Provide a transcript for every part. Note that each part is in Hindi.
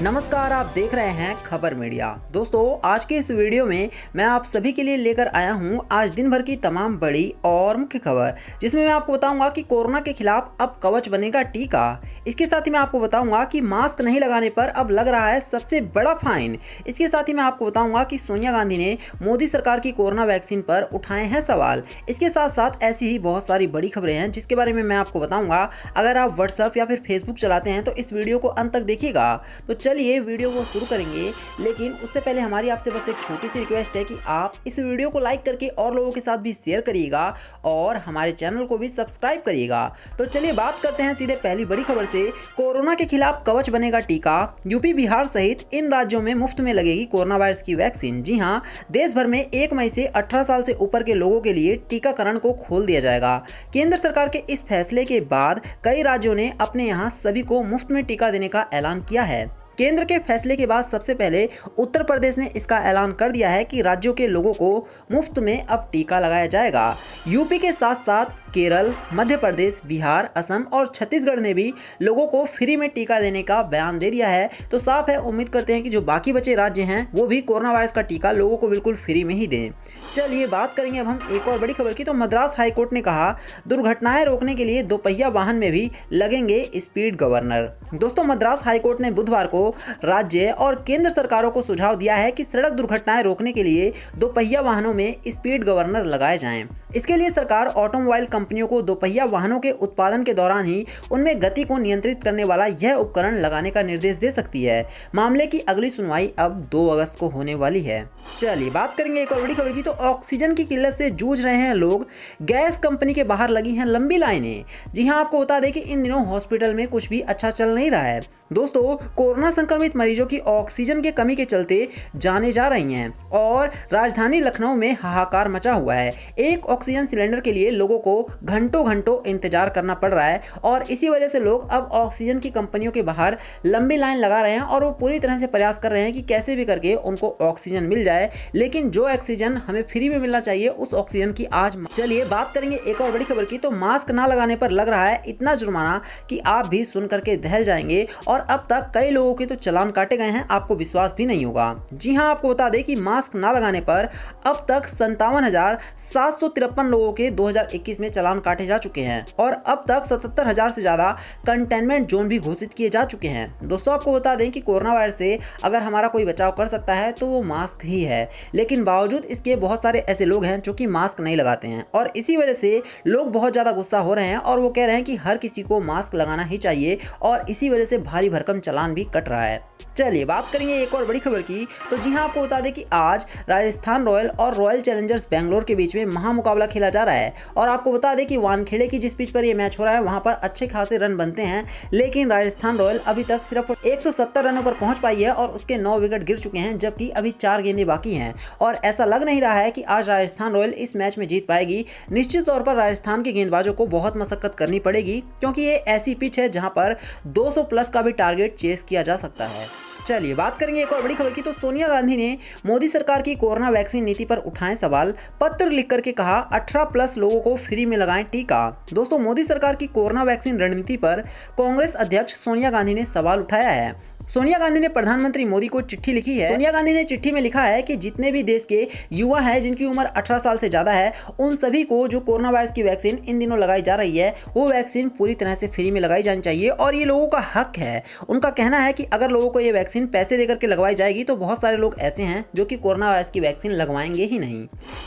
नमस्कार आप देख रहे हैं खबर मीडिया दोस्तों आज के इस वीडियो में मैं आप सभी के लिए लेकर आया हूं आज दिन भर की तमाम बड़ी और मुख्य खबर जिसमें मैं आपको बताऊंगा कि कोरोना के खिलाफ अब कवच बनेगा टीका इसके साथ ही मैं आपको बताऊंगा कि मास्क नहीं लगाने पर अब लग रहा है सबसे बड़ा फाइन इसके साथ ही मैं आपको बताऊंगा की सोनिया गांधी ने मोदी सरकार की कोरोना वैक्सीन पर उठाए हैं सवाल इसके साथ साथ ऐसी ही बहुत सारी बड़ी खबरें हैं जिसके बारे में मैं आपको बताऊंगा अगर आप व्हाट्सअप या फिर फेसबुक चलाते हैं तो इस वीडियो को अंत तक देखिएगा तो चलिए वीडियो को शुरू करेंगे लेकिन उससे पहले हमारी आपसे बस एक छोटी सी रिक्वेस्ट है कि आप इस वीडियो को लाइक करके और लोगों के साथ भी शेयर करिएगा और हमारे चैनल को भी सब्सक्राइब करिएगा तो चलिए बात करते हैं सीधे पहली बड़ी खबर से कोरोना के खिलाफ कवच बनेगा टीका यूपी बिहार सहित इन राज्यों में मुफ्त में लगेगी कोरोना वायरस की वैक्सीन जी हाँ देश भर में एक मई से अठारह साल से ऊपर के लोगों के लिए टीकाकरण को खोल दिया जाएगा केंद्र सरकार के इस फैसले के बाद कई राज्यों ने अपने यहाँ सभी को मुफ्त में टीका देने का ऐलान किया है केंद्र के फैसले के बाद सबसे पहले उत्तर प्रदेश ने इसका ऐलान कर दिया है कि राज्यों के लोगों को मुफ्त में अब टीका लगाया जाएगा यूपी के साथ साथ केरल मध्य प्रदेश बिहार असम और छत्तीसगढ़ ने भी लोगों को फ्री में टीका देने का बयान दे दिया है तो साफ है उम्मीद करते हैं कि जो बाकी बचे राज्य हैं वो भी कोरोना वायरस का टीका लोगों को बिल्कुल फ्री में ही दें चलिए बात करेंगे अब हम एक और बड़ी खबर की तो मद्रास हाईकोर्ट ने कहा दुर्घटनाएं रोकने के लिए दोपहिया वाहन में भी लगेंगे स्पीड गवर्नर दोस्तों मद्रास हाईकोर्ट ने बुधवार को राज्य और केंद्र सरकारों को सुझाव दिया है कि सड़क दुर्घटनाएं रोकने के लिए दोपहिया वाहनों में स्पीड गवर्नर लगाए जाएं इसके लिए सरकार ऑटोमोबाइल कंपनियों को दोपहिया वाहनों के उत्पादन के दौरान ही उनमें गति को नियंत्रित करने वाला यह उपकरण लगाने का निर्देश दे सकती है मामले की अगली सुनवाई अब दो अगस्त को होने वाली है चलिए बात करेंगे एक और बड़ी खबर की तो ऑक्सीजन की किल्लत से जूझ रहे हैं लोग गैस कंपनी के बाहर लगी हैं लंबी लाइनें जी हाँ आपको बता दें कि इन दिनों हॉस्पिटल में कुछ भी अच्छा चल नहीं रहा है दोस्तों कोरोना संक्रमित मरीजों की ऑक्सीजन के कमी के चलते जाने जा रही हैं और राजधानी लखनऊ में हाहाकार मचा हुआ है एक ऑक्सीजन सिलेंडर के लिए लोगों को घंटों घंटों इंतजार करना पड़ रहा है और इसी वजह से लोग अब ऑक्सीजन की कंपनियों के बाहर लंबी लाइन लगा रहे हैं और वो पूरी तरह से प्रयास कर रहे हैं कि कैसे भी करके उनको ऑक्सीजन मिल जाए है लेकिन जो ऑक्सीजन हमें फ्री में मिलना चाहिए उस ऑक्सीजन की आज चलिए बात करेंगे एक और बड़ी खबर की तो मास्क ना लगाने पर लग रहा है इतना जुर्माना कि आप भी सुन करके दहल जाएंगे और अब तक कई लोगों के तो चलान काटे गए हैं आपको विश्वास भी नहीं होगा जी हाँ आपको बता दें कि मास्क ना लगाने पर अब तक संतावन लोगों के 2021 में चलान काटे जा चुके हैं और अब तक सतहत्तर हजार से ज्यादा कंटेनमेंट जोन भी घोषित किए जा चुके हैं दोस्तों आपको बता दें कि कोरोना वायरस से अगर हमारा कोई बचाव कर सकता है तो वो मास्क ही है है लेकिन बावजूद इसके बहुत सारे ऐसे लोग हैं जो कि मास्क नहीं लगाते हैं और इसी वजह से लोग बहुत ज़्यादा गुस्सा हो रहे हैं और वो कह रहे हैं कि हर किसी को मास्क लगाना ही चाहिए और इसी वजह से भारी भरकम चलान भी कट रहा है चलिए बात करेंगे एक और बड़ी खबर की तो जी हाँ आपको बता दें कि आज राजस्थान रॉयल और रॉयल चैलेंजर्स बैंगलोर के बीच में महामुकाबला खेला जा रहा है और आपको बता दें कि वानखेड़े की जिस पिच पर यह मैच हो रहा है वहां पर अच्छे खासे रन बनते हैं लेकिन राजस्थान रॉयल अभी तक सिर्फ 170 रनों पर पहुंच पाई है और उसके नौ विकेट गिर चुके हैं जबकि अभी चार गेंदे बाकी बाकी हैं और ऐसा लग नहीं रहा है कि आज राजस्थान रॉयल इस मैच में जीत पाएगी निश्चित तौर पर राजस्थान के गेंदबाजों को बहुत मशक्कत करनी पड़ेगी क्योंकि ये ऐसी पिच है जहाँ पर दो प्लस का भी टारगेट चेस किया जा सकता है चलिए बात करेंगे एक और बड़ी खबर की तो सोनिया गांधी ने मोदी सरकार की कोरोना वैक्सीन नीति पर उठाए सवाल पत्र लिख करके कहा 18 प्लस लोगों को फ्री में लगाएं टीका दोस्तों मोदी सरकार की कोरोना वैक्सीन रणनीति पर कांग्रेस अध्यक्ष सोनिया गांधी ने सवाल उठाया है सोनिया गांधी ने प्रधानमंत्री मोदी को चिट्ठी लिखी है सोनिया गांधी ने चिट्ठी में लिखा है कि जितने भी देश के युवा हैं जिनकी उम्र 18 साल से ज़्यादा है उन सभी को जो कोरोना वायरस की वैक्सीन इन दिनों लगाई जा रही है वो वैक्सीन पूरी तरह से फ्री में लगाई जानी चाहिए और ये लोगों का हक है उनका कहना है कि अगर लोगों को ये वैक्सीन पैसे देकर के लगवाई जाएगी तो बहुत सारे लोग ऐसे हैं जो कि कोरोना वायरस की वैक्सीन लगवाएंगे ही नहीं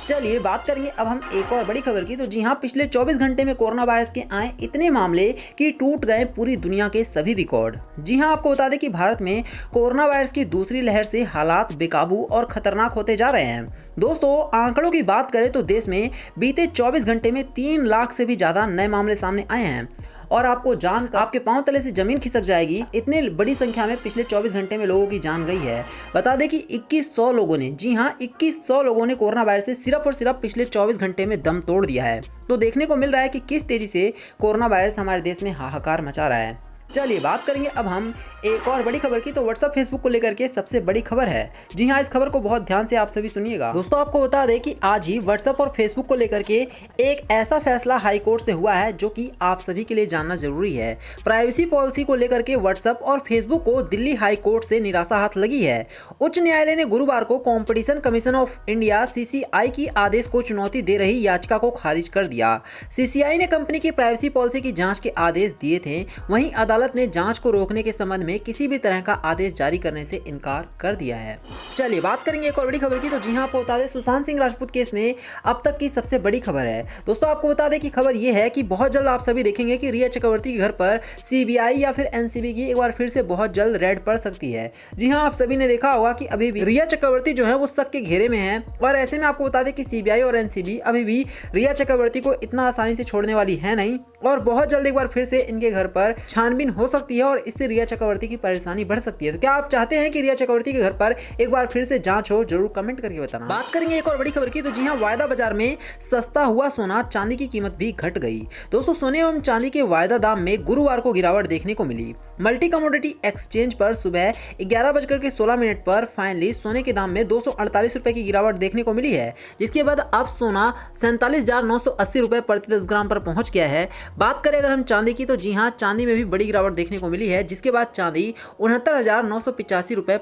चलिए बात करेंगे अब हम एक और बड़ी खबर की तो जी हाँ पिछले चौबीस घंटे में कोरोना वायरस के आए इतने मामले की टूट गए पूरी दुनिया के सभी रिकॉर्ड जी हाँ आपको बता दें कि भारत भारत में कोरोना वायरस की दूसरी लहर से हालात बेकाबू और खतरनाक होते जा रहे हैं दोस्तों आंकड़ों की बात करें तो देश में बीते 24 घंटे में तीन लाख से भी ज़्यादा नए मामले सामने आए हैं और आपको जान आपके पांव तले से जमीन खिसक जाएगी इतने बड़ी संख्या में पिछले 24 घंटे में लोगों की जान गई है बता दें कि 2100 लोगों ने जी हाँ 2100 लोगों ने कोरोना वायरस से सिर्फ और सिर्फ पिछले 24 घंटे में दम तोड़ दिया है तो देखने को मिल रहा है कि किस तेजी से कोरोना वायरस हमारे देश में हाहाकार मचा रहा है चलिए बात करेंगे अब हम एक और बड़ी खबर की तो व्हाट्सअप फेसबुक को लेकर के सबसे बड़ी खबर है जी हाँ इस खबर को बहुत ध्यान से आप सभी सुनिएगा दोस्तों आपको बता दें कि आज ही व्हाट्सअप और फेसबुक को लेकर के एक ऐसा फैसला कोर्ट से हुआ है जो कि आप सभी के लिए जानना जरूरी है प्राइवेसी पॉलिसी को लेकर के व्हाट्सअप और फेसबुक को दिल्ली हाईकोर्ट से निराशा हाथ लगी है उच्च न्यायालय ने गुरुवार को competition commission of India CCI की आदेश को चुनौती दे रही याचिका को खारिज कर दिया सीसीआई ने कंपनी की प्राइवेसी पॉलिसी की जाँच के आदेश दिए थे वही अदालत अदालत ने जांच को रोकने के संबंध में किसी भी तरह का आदेश जारी करने से इनकार कर दिया है चलिए बात करेंगे एक और बड़ी खबर की तो जी हाँ आपको बता दें सुशांत सिंह राजपूत केस में अब तक की सबसे बड़ी खबर है दोस्तों आपको बता दें कि खबर यह है कि बहुत जल्द आप सभी देखेंगे कि रिया चक्रवर्ती के घर पर सीबीआई या फिर एनसीबी की एक बार फिर से बहुत जल्द रेड पड़ सकती है जी हाँ आप सभी ने देखा होगा कि अभी भी रिया चक्रवर्ती जो है वो शक के घेरे में है और ऐसे में आपको बता दें कि सीबीआई और एनसीबी अभी भी रिया चक्रवर्ती को इतना आसानी से छोड़ने वाली है नहीं और बहुत जल्द एक बार फिर से इनके घर पर छानबीन हो सकती है और इससे रिया चक्रवर्ती की परेशानी बढ़ सकती है तो क्या आप चाहते हैं कि रिया चक्रवर्ती के घर पर एक बार फिर से जांच हो जरूर कमेंट करके बताना बात करेंगे एक और बड़ी खबर की तो जी हाँ वायदा बाजार में सस्ता हुआ सोना चांदी की कीमत भी घट गई दोस्तों सोने एवं चांदी के वायदा दाम में गुरुवार को गिरावट देखने को मिली मल्टी कमोडिटी एक्सचेंज पर सुबह ग्यारह बजकर के सोलह मिनट पर फाइनली सोने के दाम में दो रुपए की गिरावट देखने को मिली है जिसके बाद अब सोना सैंतालीस रुपए प्रति दस ग्राम पर पहुंच गया है बात करें अगर हम चांदी की तो जी हाँ चांदी में भी बड़ी गिरावट देखने को मिली है जिसके बाद चांदी उनहत्तर हजार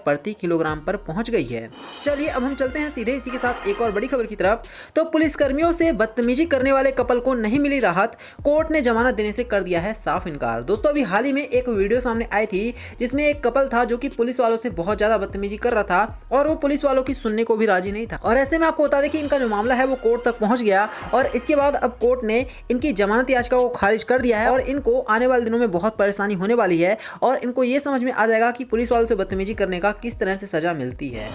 प्रति किलोग्राम पर पहुंच गई है चलिए अब हम चलते हैं सीधे इसी के साथ एक और बड़ी खबर की तरफ तो पुलिस कर्मियों से बदतमीजी करने वाले कपल को नहीं मिली राहत कोर्ट ने जमानत देने से कर दिया है साफ इनकार दोस्तों अभी हाल ही में एक वीडियो सामने आई थी जिसमें एक कपल था जो की पुलिस वालों से बहुत ज्यादा बदतमीजी कर रहा था और वो पुलिस वालों की सुनने को भी राजी नहीं था और ऐसे में आपको बता दें कि इनका जो मामला है वो कोर्ट तक पहुंच गया और इसके बाद अब कोर्ट ने इनकी जमानत याचिका को खारिज कर दिया है और इनको आने वाले दिनों में बहुत परेशानी परेशानी होने वाली है और इनको ये समझ में आ जाएगा कि पुलिस वालों से बदतमीजी करने का किस तरह से सज़ा मिलती है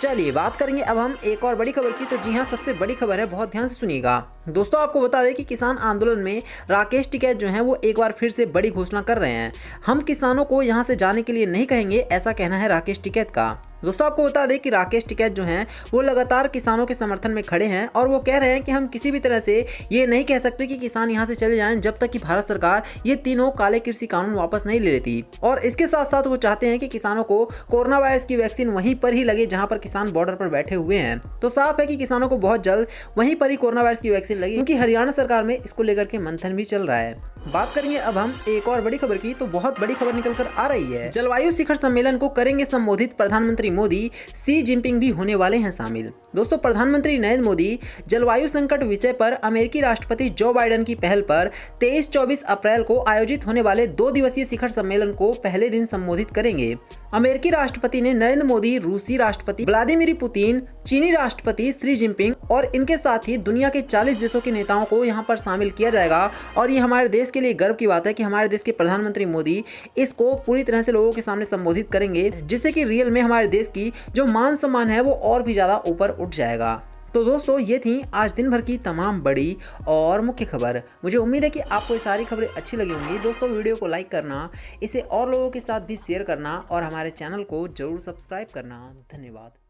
चलिए बात करेंगे अब हम एक और बड़ी खबर की तो जी हाँ सबसे बड़ी खबर है बहुत ध्यान से सुनिएगा दोस्तों आपको बता दें कि किसान आंदोलन में राकेश टिकैत जो हैं वो एक बार फिर से बड़ी घोषणा कर रहे हैं हम किसानों को यहाँ से जाने के लिए नहीं कहेंगे ऐसा कहना है राकेश टिकैत का दोस्तों आपको बता दें कि राकेश टिकैत जो हैं वो लगातार किसानों के समर्थन में खड़े हैं और वो कह रहे हैं कि हम किसी भी तरह से ये नहीं कह सकते कि किसान यहाँ से चले जाएं जब तक कि भारत सरकार ये तीनों काले कृषि कानून वापस नहीं ले लेती और इसके साथ साथ वो चाहते हैं कि किसानों को कोरोना वायरस की वैक्सीन वहीं पर ही लगे जहाँ पर किसान किसान बॉर्डर पर बैठे हुए हैं तो साफ है कि किसानों को बहुत जल्द वहीं पर ही कोरोना वायरस की वैक्सीन लगी क्योंकि हरियाणा सरकार में इसको लेकर के मंथन भी चल रहा है बात करेंगे अब हम एक और बड़ी खबर की तो बहुत बड़ी खबर निकल कर आ रही है जलवायु शिखर सम्मेलन को करेंगे संबोधित प्रधानमंत्री मोदी सी जिनपिंग भी होने वाले हैं शामिल दोस्तों प्रधानमंत्री नरेंद्र मोदी जलवायु संकट विषय पर अमेरिकी राष्ट्रपति जो बाइडन की पहल पर 23-24 अप्रैल को आयोजित होने वाले दो दिवसीय शिखर सम्मेलन को पहले दिन संबोधित करेंगे अमेरिकी राष्ट्रपति ने नरेंद्र मोदी रूसी राष्ट्रपति व्लादिमीर पुतिन चीनी राष्ट्रपति श्री जिनपिंग और इनके साथ ही दुनिया के 40 देशों के नेताओं को यहाँ पर शामिल किया जाएगा और ये हमारे देश के लिए गर्व की बात है कि हमारे देश के प्रधानमंत्री मोदी इसको पूरी तरह से लोगों के सामने संबोधित करेंगे जिससे कि रियल में हमारे देश की जो मान सम्मान है वो और भी ज़्यादा ऊपर उठ जाएगा तो दोस्तों ये थी आज दिन भर की तमाम बड़ी और मुख्य खबर मुझे उम्मीद है कि आपको ये सारी खबरें अच्छी लगी होंगी दोस्तों वीडियो को लाइक करना इसे और लोगों के साथ भी शेयर करना और हमारे चैनल को ज़रूर सब्सक्राइब करना धन्यवाद